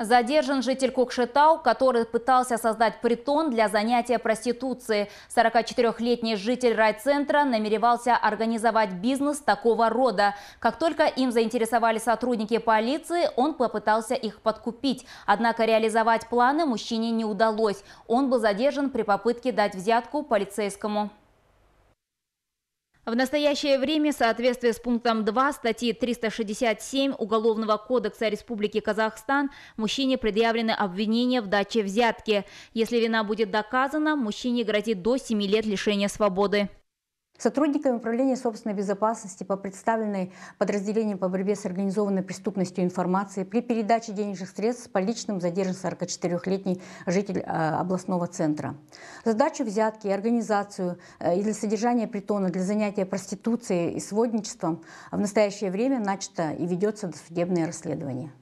Задержан житель Кокшетау, который пытался создать притон для занятия проституции. 44-летний житель райцентра намеревался организовать бизнес такого рода. Как только им заинтересовали сотрудники полиции, он попытался их подкупить. Однако реализовать планы мужчине не удалось. Он был задержан при попытке дать взятку полицейскому. В настоящее время, в соответствии с пунктом 2 статьи 367 Уголовного кодекса Республики Казахстан, мужчине предъявлены обвинения в даче взятки. Если вина будет доказана, мужчине грозит до 7 лет лишения свободы. Сотрудниками Управления собственной безопасности по представленной подразделению по борьбе с организованной преступностью информации при передаче денежных средств по личным задержан 44-летний житель э, областного центра. Задачу взятки и организацию э, и для содержания притона для занятия проституцией и сводничеством в настоящее время начато и ведется досудебное расследование.